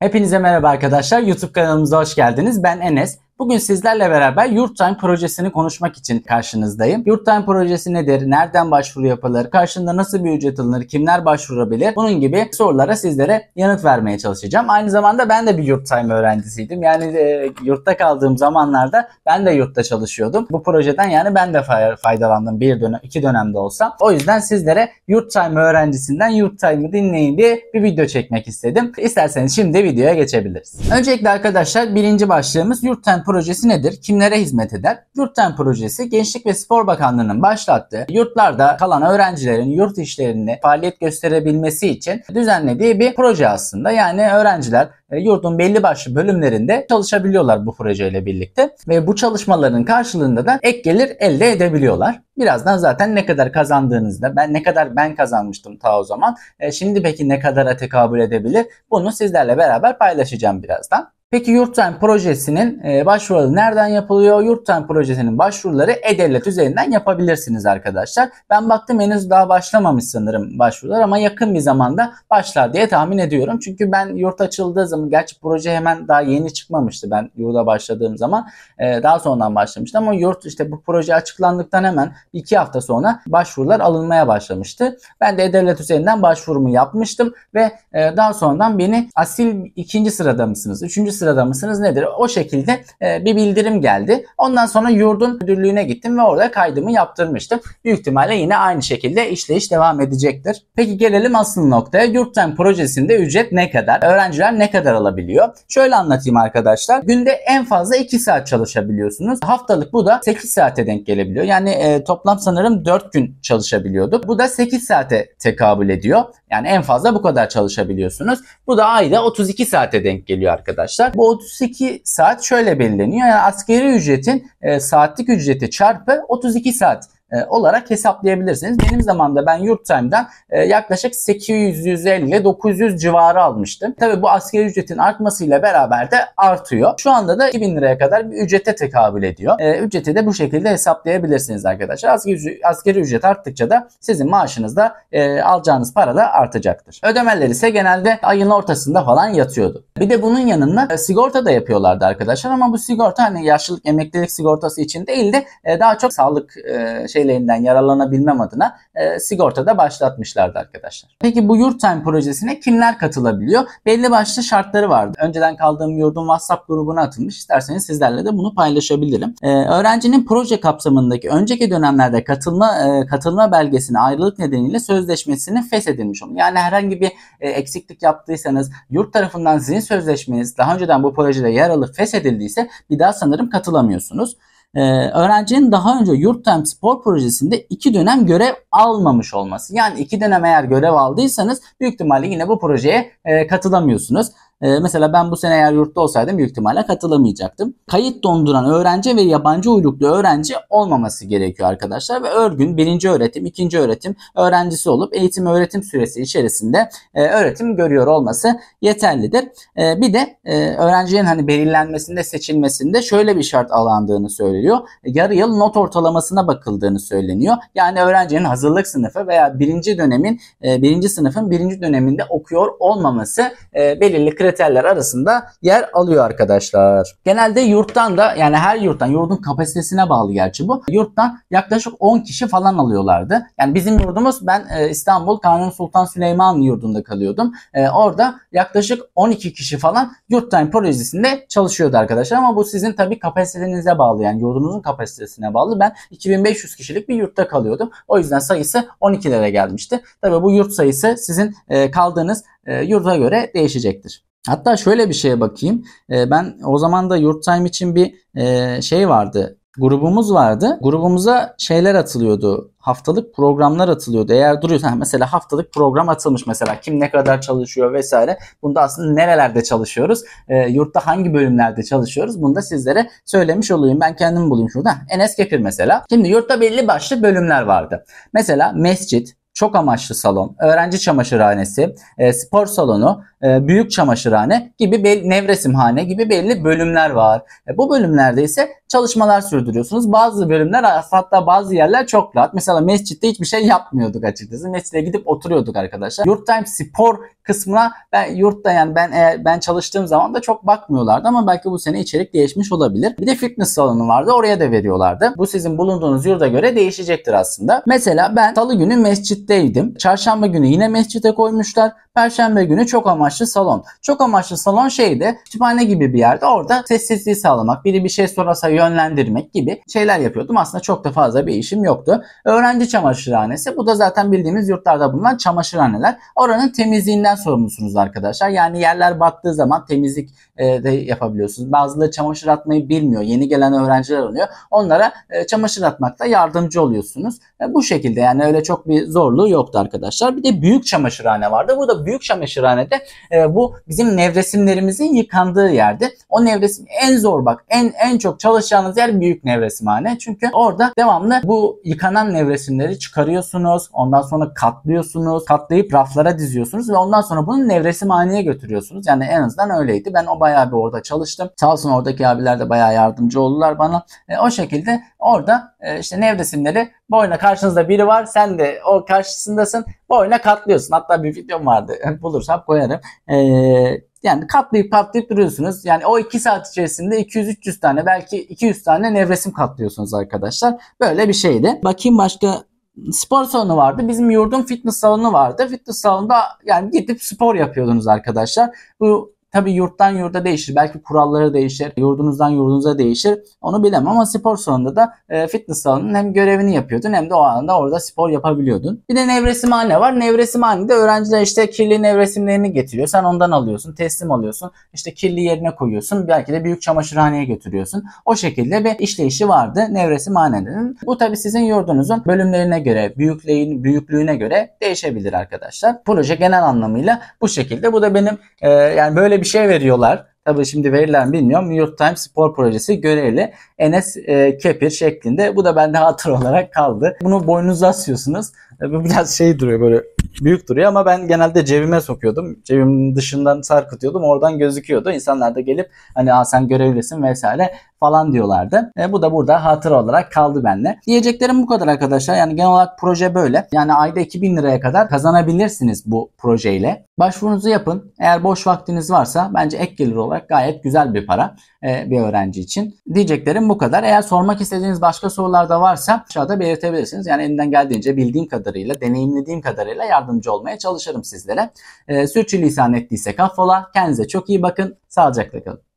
Hepinize merhaba arkadaşlar. YouTube kanalımıza hoş geldiniz. Ben Enes. Bugün sizlerle beraber Yurttime projesini konuşmak için karşınızdayım. Yurttime projesi nedir? Nereden başvuru yapılır? Karşında nasıl bir ücret alınır? Kimler başvurabilir? Bunun gibi sorulara sizlere yanıt vermeye çalışacağım. Aynı zamanda ben de bir Yurttime öğrencisiydim. Yani e, yurtta kaldığım zamanlarda ben de yurtta çalışıyordum. Bu projeden yani ben de faydalandım bir dönem, iki dönemde olsa. O yüzden sizlere Yurttime öğrencisinden Yurttime'ı dinleyin diye bir video çekmek istedim. İsterseniz şimdi videoya geçebiliriz. Öncelikle arkadaşlar birinci başlığımız Yurttime projesi nedir? Kimlere hizmet eder? Yurttan projesi Gençlik ve Spor Bakanlığı'nın başlattığı yurtlarda kalan öğrencilerin yurt işlerinde faaliyet gösterebilmesi için düzenlediği bir proje aslında. Yani öğrenciler e, yurdun belli başlı bölümlerinde çalışabiliyorlar bu projeyle birlikte ve bu çalışmaların karşılığında da ek gelir elde edebiliyorlar. Birazdan zaten ne kadar kazandığınızda ben ne kadar ben kazanmıştım ta o zaman. E, şimdi peki ne kadara tekabül edebilir? Bunu sizlerle beraber paylaşacağım birazdan. Peki Yurttan projesinin e, başvuruları nereden yapılıyor? Yurttan projesinin başvuruları E-Devlet üzerinden yapabilirsiniz arkadaşlar. Ben baktım henüz daha başlamamış sanırım başvurular ama yakın bir zamanda başlar diye tahmin ediyorum. Çünkü ben yurt açıldığı zaman gerçi proje hemen daha yeni çıkmamıştı ben yurda başladığım zaman. E, daha sonradan başlamıştı ama yurt işte bu proje açıklandıktan hemen iki hafta sonra başvurular alınmaya başlamıştı. Ben de E-Devlet üzerinden başvurumu yapmıştım ve e, daha sonradan beni asil ikinci sırada mısınız? Üçüncü sırada mısınız nedir? O şekilde e, bir bildirim geldi. Ondan sonra yurdun müdürlüğüne gittim ve orada kaydımı yaptırmıştım. Büyük ihtimalle yine aynı şekilde işleyiş devam edecektir. Peki gelelim asıl noktaya. Yurttan projesinde ücret ne kadar? Öğrenciler ne kadar alabiliyor? Şöyle anlatayım arkadaşlar. Günde en fazla 2 saat çalışabiliyorsunuz. Haftalık bu da 8 saate denk gelebiliyor. Yani e, toplam sanırım 4 gün çalışabiliyorduk. Bu da 8 saate tekabül ediyor. Yani en fazla bu kadar çalışabiliyorsunuz. Bu da ayda 32 saate denk geliyor arkadaşlar olarak bu 32 saat şöyle belirleniyor. Yani askeri ücretin e, saatlik ücreti çarpı 32 saat. E, olarak hesaplayabilirsiniz. Benim zamanda ben Yurttime'den e, yaklaşık 850-900 civarı almıştım. Tabi bu asgari ücretin artmasıyla beraber de artıyor. Şu anda da 2000 liraya kadar bir ücrete tekabül ediyor. E, ücreti de bu şekilde hesaplayabilirsiniz arkadaşlar. Asgari, ücret arttıkça da sizin maaşınızda e, alacağınız para da artacaktır. Ödemeleri ise genelde ayın ortasında falan yatıyordu. Bir de bunun yanında sigorta da yapıyorlardı arkadaşlar ama bu sigorta hani yaşlılık emeklilik sigortası için değil daha çok sağlık şey tavsiyelerinden yararlanabilmem adına e, sigortada başlatmışlardı arkadaşlar. Peki bu Yurttime projesine kimler katılabiliyor? Belli başlı şartları vardı. Önceden kaldığım yurdun WhatsApp grubuna atılmış. İsterseniz sizlerle de bunu paylaşabilirim. E, öğrencinin proje kapsamındaki önceki dönemlerde katılma e, katılma belgesini ayrılık nedeniyle sözleşmesini feshedilmiş olun. Yani herhangi bir e, eksiklik yaptıysanız yurt tarafından sizin sözleşmeniz daha önceden bu projede yer alıp feshedildiyse bir daha sanırım katılamıyorsunuz e, öğrencinin daha önce Yurt Yurttem Spor Projesi'nde iki dönem görev almamış olması. Yani iki dönem eğer görev aldıysanız büyük ihtimalle yine bu projeye e, katılamıyorsunuz. Ee, mesela ben bu sene eğer yurtta olsaydım büyük ihtimalle katılamayacaktım. Kayıt donduran öğrenci ve yabancı uyruklu öğrenci olmaması gerekiyor arkadaşlar. Ve örgün birinci öğretim, ikinci öğretim öğrencisi olup eğitim öğretim süresi içerisinde e, öğretim görüyor olması yeterlidir. E, bir de e, öğrencilerin hani belirlenmesinde, seçilmesinde şöyle bir şart alandığını söylüyor. Yarı yıl not ortalamasına bakıldığını söyleniyor. Yani öğrencinin hazırlık sınıfı veya birinci dönemin, e, birinci sınıfın birinci döneminde okuyor olmaması e, belirli kriter kriterler arasında yer alıyor arkadaşlar. Genelde yurttan da yani her yurttan yurdun kapasitesine bağlı gerçi bu. Yurttan yaklaşık 10 kişi falan alıyorlardı. Yani bizim yurdumuz ben e, İstanbul Kanuni Sultan Süleyman yurdunda kalıyordum. E, orada yaklaşık 12 kişi falan yurttan projesinde çalışıyordu arkadaşlar ama bu sizin tabii kapasitenize bağlı yani yurdunuzun kapasitesine bağlı. Ben 2500 kişilik bir yurtta kalıyordum. O yüzden sayısı 12'lere gelmişti. Tabii bu yurt sayısı sizin e, kaldığınız e, yurda göre değişecektir. Hatta şöyle bir şeye bakayım. E, ben o zaman da yurt time için bir e, şey vardı. Grubumuz vardı. Grubumuza şeyler atılıyordu. Haftalık programlar atılıyordu. Eğer duruyorsa mesela haftalık program atılmış mesela kim ne kadar çalışıyor vesaire. Bunda aslında nerelerde çalışıyoruz? E, yurtta hangi bölümlerde çalışıyoruz? Bunu da sizlere söylemiş olayım. Ben kendim bulayım şurada. Enes Kepir mesela. Şimdi yurtta belli başlı bölümler vardı. Mesela mescit, çok amaçlı salon, öğrenci çamaşırhanesi, e, spor salonu, e, büyük çamaşırhane gibi nevresimhane gibi belli bölümler var. E, bu bölümlerde ise çalışmalar sürdürüyorsunuz. Bazı bölümler hatta bazı yerler çok rahat. Mesela mescitte hiçbir şey yapmıyorduk açıkçası. Mescide gidip oturuyorduk arkadaşlar. Yurt time spor kısmına ben yurtta yani ben eğer ben çalıştığım zaman da çok bakmıyorlardı ama belki bu sene içerik değişmiş olabilir. Bir de fitness salonu vardı. Oraya da veriyorlardı. Bu sizin bulunduğunuz yurda göre değişecektir aslında. Mesela ben salı günü mescitte mescitteydim. Çarşamba günü yine mescite koymuşlar. Perşembe günü çok amaçlı salon. Çok amaçlı salon şeydi. kütüphane gibi bir yerde orada sessizliği sağlamak, biri bir şey sorarsa yönlendirmek gibi şeyler yapıyordum. Aslında çok da fazla bir işim yoktu. Öğrenci çamaşırhanesi. Bu da zaten bildiğimiz yurtlarda bulunan çamaşırhaneler. Oranın temizliğinden sorumlusunuz arkadaşlar. Yani yerler battığı zaman temizlik e, de yapabiliyorsunuz. Bazıları çamaşır atmayı bilmiyor. Yeni gelen öğrenciler oluyor. Onlara e, çamaşır atmakta yardımcı oluyorsunuz. E, bu şekilde yani öyle çok bir zor zorluğu yoktu arkadaşlar. Bir de büyük çamaşırhane vardı. Burada büyük çamaşırhanede e, bu bizim nevresimlerimizin yıkandığı yerdi. O nevresim en zor bak en en çok çalışacağınız yer büyük nevresimhane. Çünkü orada devamlı bu yıkanan nevresimleri çıkarıyorsunuz. Ondan sonra katlıyorsunuz. Katlayıp raflara diziyorsunuz ve ondan sonra bunu nevresimhaneye götürüyorsunuz. Yani en azından öyleydi. Ben o bayağı bir orada çalıştım. Sağ olsun oradaki abiler de bayağı yardımcı oldular bana. E, o şekilde orada e, işte nevresimleri boyuna karşınızda biri var. Sen de o karşı karşısındasın. Boyuna katlıyorsun. Hatta bir videom vardı. Bulursam koyarım. Ee, yani katlayıp katlayıp duruyorsunuz. Yani o 2 saat içerisinde 200-300 tane belki 200 tane nevresim katlıyorsunuz arkadaşlar. Böyle bir şeydi. Bakayım başka spor salonu vardı. Bizim yurdun fitness salonu vardı. Fitness salonunda yani gidip spor yapıyordunuz arkadaşlar. Bu Tabi yurttan yurda değişir. Belki kuralları değişir. Yurdunuzdan yurdunuza değişir. Onu bilemem ama spor salonunda da e, fitness salonunun hem görevini yapıyordun hem de o anda orada spor yapabiliyordun. Bir de nevresimhane var. de öğrenciler işte kirli nevresimlerini getiriyor. Sen ondan alıyorsun. Teslim alıyorsun. İşte kirli yerine koyuyorsun. Belki de büyük çamaşırhaneye götürüyorsun. O şekilde bir işleyişi vardı nevresimhanenin. Bu tabi sizin yurdunuzun bölümlerine göre, büyüklüğün, büyüklüğüne göre değişebilir arkadaşlar. Proje genel anlamıyla bu şekilde. Bu da benim e, yani böyle bir şey veriyorlar. Tabii şimdi verilen bilmiyorum. New York Times spor projesi görevli Enes e, Kepir şeklinde. Bu da bende hatır olarak kaldı. Bunu boynunuza asıyorsunuz. E, bu biraz şey duruyor böyle büyük duruyor ama ben genelde cebime sokuyordum. Cebimin dışından sarkıtıyordum. Oradan gözüküyordu. İnsanlar da gelip hani Aa, sen görevlisin vesaire falan diyorlardı. E, bu da burada hatıra olarak kaldı benimle. Diyeceklerim bu kadar arkadaşlar. Yani genel olarak proje böyle. Yani ayda 2000 liraya kadar kazanabilirsiniz bu projeyle. Başvurunuzu yapın. Eğer boş vaktiniz varsa bence ek gelir olarak gayet güzel bir para e, bir öğrenci için. Diyeceklerim bu kadar. Eğer sormak istediğiniz başka sorular da varsa aşağıda belirtebilirsiniz. Yani elinden geldiğince bildiğim kadarıyla, deneyimlediğim kadarıyla yardımcı olmaya çalışırım sizlere. E, sürçülisan ettiyse affola. Kendinize çok iyi bakın. Sağlıcakla kalın.